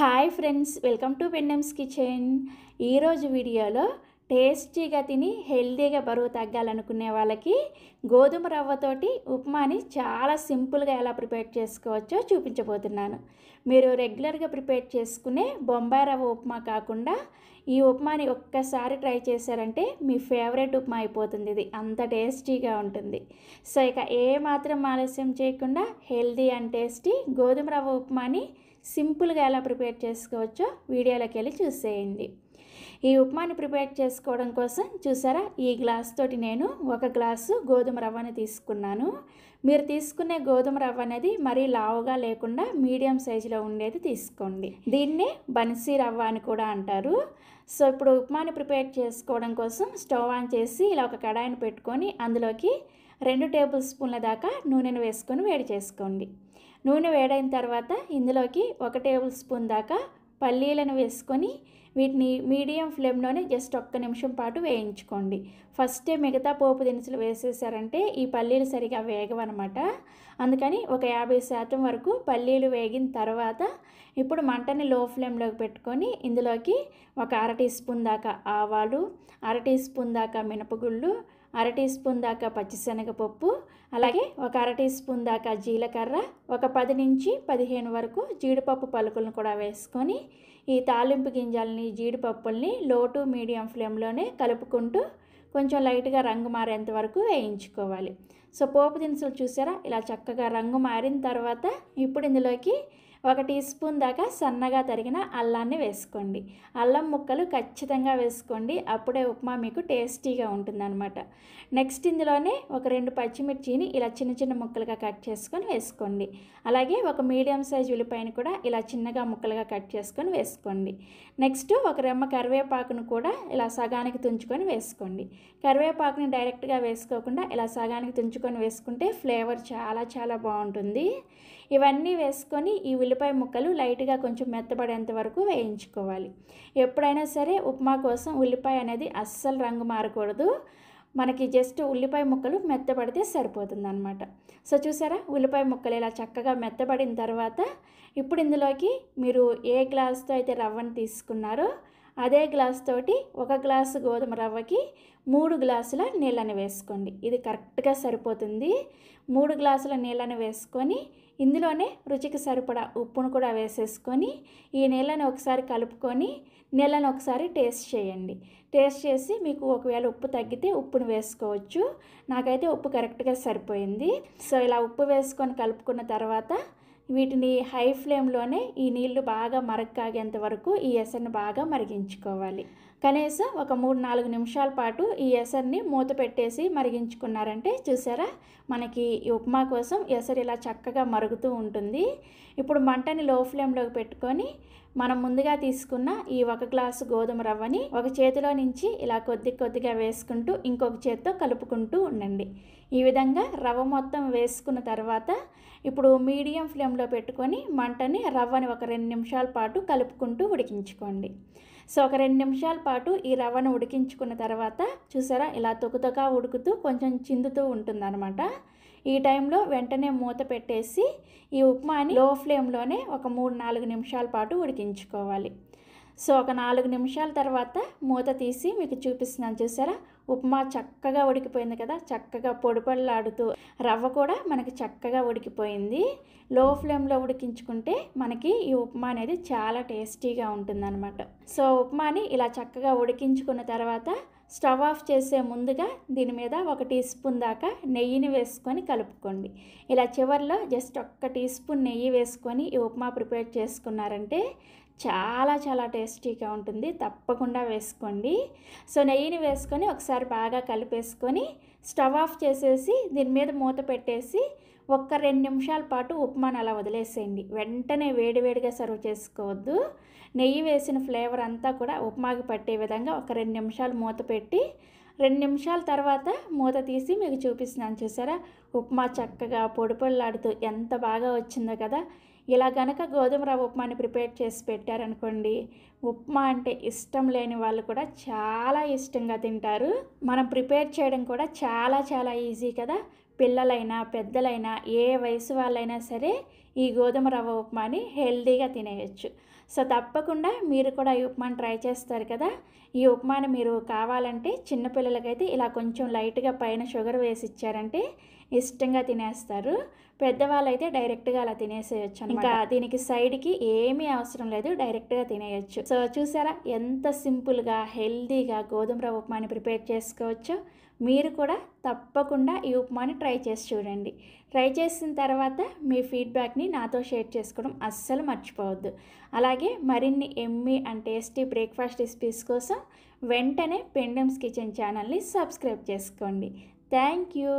hi friends welcome to పెండమ్స్ kitchen ఈరోజు వీడియోలో టేస్టీగా తిని హెల్దీగా బరువు తగ్గాలనుకునే వాళ్ళకి గోధుమ రవ్వతోటి ఉప్మాని చాలా సింపుల్గా ఎలా ప్రిపేర్ చేసుకోవచ్చో చూపించబోతున్నాను మీరు రెగ్యులర్గా ప్రిపేర్ చేసుకునే బొంబాయి రవ్వ ఉప్మా కాకుండా ఈ ఉప్మాని ఒక్కసారి ట్రై చేశారంటే మీ ఫేవరెట్ ఉప్మా అయిపోతుంది ఇది అంత టేస్టీగా ఉంటుంది సో ఇక ఏ మాత్రం ఆలస్యం చేయకుండా హెల్దీ అండ్ టేస్టీ గోధుమ రవ్వ ఉప్మాని సింపుల్గా ఎలా ప్రిపేర్ చేసుకోవచ్చో వీడియోలోకి వెళ్ళి చూసేయండి ఈ ఉప్మాని ప్రిపేర్ చేసుకోవడం కోసం చూసారా ఈ గ్లాస్ తోటి నేను ఒక గ్లాసు గోధుమ రవ్వని తీసుకున్నాను మీరు తీసుకునే గోధుమ రవ్వ అనేది మరీ లావుగా లేకుండా మీడియం సైజులో ఉండేది తీసుకోండి దీన్నే బన్సీ రవ్వ అని కూడా అంటారు సో ఇప్పుడు ఉప్మాని ప్రిపేర్ చేసుకోవడం కోసం స్టవ్ ఆన్ చేసి ఇలా ఒక కడాయిని పెట్టుకొని అందులోకి రెండు టేబుల్ స్పూన్ల దాకా నూనెను వేసుకొని వేడి చేసుకోండి నూనె వేడైన తర్వాత ఇందులోకి ఒక టేబుల్ స్పూన్ దాకా పల్లీలను వేసుకొని వీటిని మీడియం ఫ్లేమ్లోనే జస్ట్ ఒక్క నిమిషం పాటు వేయించుకోండి ఫస్టే మిగతా పోపు దినుసులు వేసేసారంటే ఈ పల్లీలు సరిగా వేగవన్నమాట అందుకని ఒక యాభై శాతం వరకు పల్లీలు వేగిన తర్వాత ఇప్పుడు మంటని లో ఫ్లేమ్లోకి పెట్టుకొని ఇందులోకి ఒక అర టీ స్పూన్ దాకా ఆవాలు అర టీ స్పూన్ దాకా మినపగుళ్ళు అర టీ స్పూన్ దాకా పచ్చిశనగపప్పు అలాగే ఒక అర టీ స్పూన్ దాకా జీలకర్ర ఒక పది నుంచి పదిహేను వరకు జీడిపప్పు పలుకులను కూడా వేసుకొని ఈ తాలింపు గింజల్ని జీడిపప్పుల్ని లో టు మీడియం ఫ్లేమ్లోనే కలుపుకుంటూ కొంచెం లైట్గా రంగు మారేంత వరకు వేయించుకోవాలి సో పోపు దినుసులు చూసారా ఇలా చక్కగా రంగు మారిన తర్వాత ఇప్పుడు ఇందులోకి ఒక టీ స్పూన్ దాకా సన్నగా తరిగిన అల్లాన్ని వేసుకోండి అల్లం ముక్కలు ఖచ్చితంగా వేసుకోండి అప్పుడే ఉప్మా మీకు టేస్టీగా ఉంటుందన్నమాట నెక్స్ట్ ఇందులోనే ఒక రెండు పచ్చిమిర్చిని ఇలా చిన్న చిన్న ముక్కలుగా కట్ చేసుకొని వేసుకోండి అలాగే ఒక మీడియం సైజ్ ఉల్లిపాయన కూడా ఇలా చిన్నగా ముక్కలుగా కట్ చేసుకొని వేసుకోండి నెక్స్ట్ ఒక రెమ్మ కరివేపాకును కూడా ఇలా సగానికి తుంచుకొని వేసుకోండి కరివేపాకుని డైరెక్ట్గా వేసుకోకుండా ఇలా సగానికి తుంచుకొని వేసుకుంటే ఫ్లేవర్ చాలా చాలా బాగుంటుంది ఇవన్నీ వేసుకొని ఈ ఉల్లిపాయ ముక్కలు లైట్గా కొంచెం మెత్తబడేంత వరకు వేయించుకోవాలి ఎప్పుడైనా సరే ఉప్మా కోసం ఉల్లిపాయ అనేది అస్సలు రంగు మారకూడదు మనకి జస్ట్ ఉల్లిపాయ ముక్కలు మెత్తబడితే అనమాట సో చూసారా ఉల్లిపాయ ముక్కలు ఇలా చక్కగా మెత్తబడిన తర్వాత ఇప్పుడు ఇందులోకి మీరు ఏ గ్లాస్తో అయితే రవ్వను తీసుకున్నారో అదే గ్లాస్ తోటి ఒక గ్లాసు గోధుమ రవ్వకి మూడు గ్లాసుల నీళ్ళని వేసుకోండి ఇది కరెక్ట్గా సరిపోతుంది మూడు గ్లాసుల నీళ్ళని వేసుకొని ఇందులోనే రుచికి సరిపడా ఉప్పును కూడా వేసేసుకొని ఈ నీళ్ళని ఒకసారి కలుపుకొని నీళ్ళని ఒకసారి టేస్ట్ చేయండి టేస్ట్ చేసి మీకు ఒకవేళ ఉప్పు తగ్గితే ఉప్పును వేసుకోవచ్చు నాకైతే ఉప్పు కరెక్ట్గా సరిపోయింది సో ఇలా ఉప్పు వేసుకొని కలుపుకున్న తర్వాత వీటిని హై ఫ్లేమ్లోనే ఈ నీళ్లు బాగా మరగకాగేంత వరకు ఈ ఎసర్ని బాగా మరిగించుకోవాలి కనీసం ఒక మూడు నాలుగు నిమిషాల పాటు ఈ ఎసర్ని మూత పెట్టేసి మరిగించుకున్నారంటే చూసారా మనకి ఉప్మా కోసం ఎసరు ఇలా చక్కగా మరుగుతూ ఉంటుంది ఇప్పుడు మంటని లో ఫ్లేమ్లోకి పెట్టుకొని మనం ముందుగా తీసుకున్న ఈ ఒక గ్లాసు గోధుమ రవ్వని ఒక చేతిలో నుంచి ఇలా కొద్ది కొద్దిగా వేసుకుంటూ ఇంకొక చేతితో కలుపుకుంటూ ఉండండి ఈ విధంగా రవ్వ మొత్తం వేసుకున్న తర్వాత ఇప్పుడు మీడియం ఫ్లేమ్లో సిమ్లో పెట్టుకొని మంటని రవ్వని ఒక రెండు నిమిషాల పాటు కలుపుకుంటూ ఉడికించుకోండి సో ఒక రెండు నిమిషాల పాటు ఈ రవ్వను ఉడికించుకున్న తర్వాత చూసారా ఇలా తొక్కుతొకా ఉడుకుతూ కొంచెం చిందుతూ ఉంటుందన్నమాట ఈ టైంలో వెంటనే మూత పెట్టేసి ఈ ఉప్మాని లో ఫ్లేమ్లోనే ఒక మూడు నాలుగు నిమిషాల పాటు ఉడికించుకోవాలి సో ఒక నాలుగు నిమిషాల తర్వాత మూత తీసి మీకు చూపిస్తున్నాను చూసారా ఉప్మా చక్కగా ఉడికిపోయింది కదా చక్కగా పొడిపళ్ళాడుతూ రవ్వ కూడా మనకి చక్కగా ఉడికిపోయింది లో ఫ్లేమ్లో ఉడికించుకుంటే మనకి ఈ ఉప్మా అనేది చాలా టేస్టీగా ఉంటుందన్నమాట సో ఉప్మాని ఇలా చక్కగా ఉడికించుకున్న తర్వాత స్టవ్ ఆఫ్ చేసే ముందుగా దీని మీద ఒక టీ స్పూన్ దాకా నెయ్యిని వేసుకొని కలుపుకోండి ఇలా చివరిలో జస్ట్ ఒక్క టీ స్పూన్ నెయ్యి వేసుకొని ఈ ఉప్మా ప్రిపేర్ చేసుకున్నారంటే చాలా చాలా టేస్టీగా ఉంటుంది తప్పకుండా వేసుకోండి సో నెయ్యిని వేసుకొని ఒకసారి బాగా కలిపేసుకొని స్టవ్ ఆఫ్ చేసేసి దీని మీద మూత పెట్టేసి ఒక్క రెండు నిమిషాల పాటు ఉప్మాను అలా వదిలేసేయండి వెంటనే వేడివేడిగా సర్వ్ చేసుకోవద్దు నెయ్యి వేసిన ఫ్లేవర్ అంతా కూడా ఉప్మాకి పట్టే విధంగా ఒక రెండు నిమిషాలు మూత పెట్టి రెండు నిమిషాల తర్వాత మూత తీసి మీకు చూపిస్తున్నాను చూసారా ఉప్మా చక్కగా పొడి ఎంత బాగా వచ్చిందో కదా ఇలా కనుక గోధుమ రవ్వ ఉప్మాని ప్రిపేర్ చేసి పెట్టారనుకోండి ఉప్మా అంటే ఇష్టం లేని వాళ్ళు కూడా చాలా ఇష్టంగా తింటారు మనం ప్రిపేర్ చేయడం కూడా చాలా చాలా ఈజీ కదా పిల్లలైనా పెద్దలైనా ఏ వయసు వాళ్ళైనా సరే ఈ గోధుమ రవ్వ ఉప్మాని హెల్దీగా తినేయచ్చు సో తప్పకుండా మీరు కూడా ఈ ఉప్మాని ట్రై చేస్తారు కదా ఈ ఉప్మాని మీరు కావాలంటే చిన్నపిల్లలకైతే ఇలా కొంచెం లైట్గా పైన షుగర్ వేసి ఇచ్చారంటే ఇష్టంగా తినేస్తారు పెద్దవాళ్ళు అయితే డైరెక్ట్గా అలా తినేసేయచ్చు ఇంకా దీనికి సైడ్కి ఏమీ అవసరం లేదు డైరెక్ట్గా తినేయచ్చు సో చూసారా ఎంత సింపుల్గా హెల్దీగా గోధుమ రవ్వ ఉప్మాని ప్రిపేర్ చేసుకోవచ్చు మీరు కూడా తప్పకుండా ఈ ఉప్మాని ట్రై చేసి చూడండి ట్రై చేసిన తర్వాత మీ ఫీడ్బ్యాక్ని నాతో షేర్ చేసుకోవడం అస్సలు మర్చిపోవద్దు అలాగే మరిన్ని yummy and tasty breakfast recipes కోసం వెంటనే పెండమ్స్ కిచెన్ ఛానల్ని సబ్స్క్రైబ్ చేసుకోండి థ్యాంక్ యూ